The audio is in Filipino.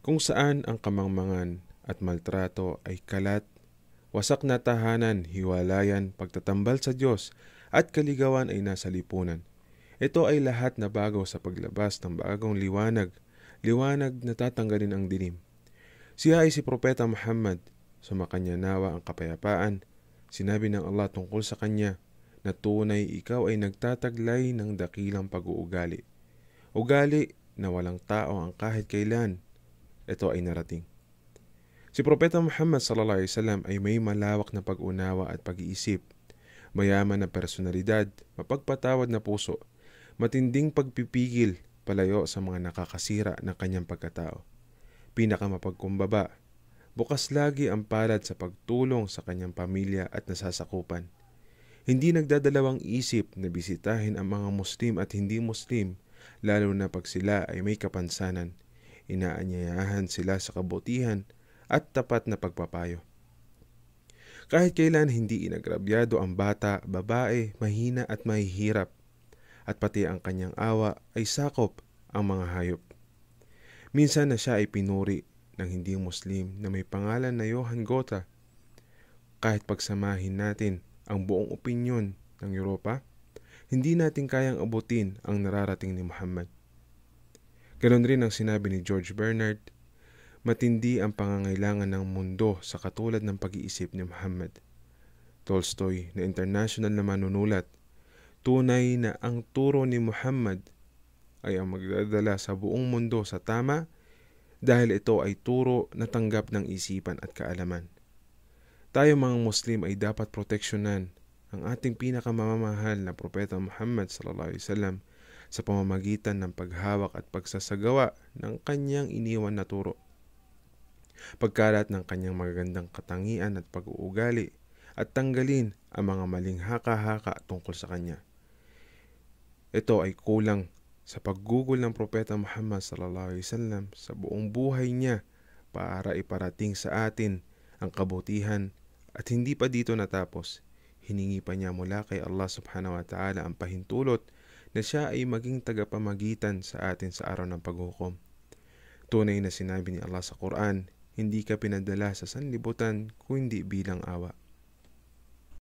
kung saan ang kamangmangan at maltrato ay kalat, wasak na tahanan, hiwalayan, pagtatambal sa Diyos, at kaligawan ay nasa lipunan. Ito ay lahat na bago sa paglabas ng bagong liwanag, liwanag na tatanggalin ang dilim. Siya ay si Propeta Muhammad, sumakanya nawa ang kapayapaan. Sinabi ng Allah tungkol sa kanya na tunay ikaw ay nagtataglay ng dakilang pag-uugali. Ugali na walang tao ang kahit kailan ito ay narating. Si Propeta Muhammad sallallahu alaihi wasallam ay may malawak na pag-unawa at pag-iisip, mayaman na personalidad, mapagpatawad na puso, matinding pagpipigil palayo sa mga nakakasira ng kanyang pagkatao, pinakamapagkumbaba, bukas lagi ang palad sa pagtulong sa kanyang pamilya at nasasakupan. Hindi nagdadalawang isip na bisitahin ang mga Muslim at hindi Muslim, lalo na pag sila ay may kapansanan inaanyayahan sila sa kabutihan at tapat na pagpapayo. Kahit kailan hindi inagrabyado ang bata, babae, mahina at mahihirap, at pati ang kanyang awa ay sakop ang mga hayop. Minsan na siya ay pinuri ng hindi Muslim na may pangalan na Johan Gotha. Kahit pagsamahin natin ang buong opinyon ng Europa, hindi natin kayang abutin ang nararating ni Muhammad. Ganon rin ang sinabi ni George Bernard, matindi ang pangangailangan ng mundo sa katulad ng pag-iisip ni Muhammad. Tolstoy na international na manunulat, tunay na ang turo ni Muhammad ay ang magdadala sa buong mundo sa tama dahil ito ay turo na tanggap ng isipan at kaalaman. Tayo mga Muslim ay dapat proteksyonan ang ating pinakamamahal na Propeta Muhammad sallallahu alaihi wasallam sa pamamagitan ng paghawak at pagsasagawa ng kanyang iniwan na turo. Pagkalat ng kanyang magagandang katangian at pag-uugali at tanggalin ang mga maling haka-haka tungkol sa kanya. Ito ay kulang sa paggugol ng propeta Muhammad sallallahu alaihi wasallam sa buong buhay niya para iparating sa atin ang kabutihan at hindi pa dito natapos. Hiningi pa niya mula kay Allah subhanahu wa ta'ala ang pahintulot na siya ay maging tagapamagitan sa atin sa araw ng paghukom. Tunay na sinabi ni Allah sa Quran, hindi ka pinadala sa sanlibutan kundi bilang awa.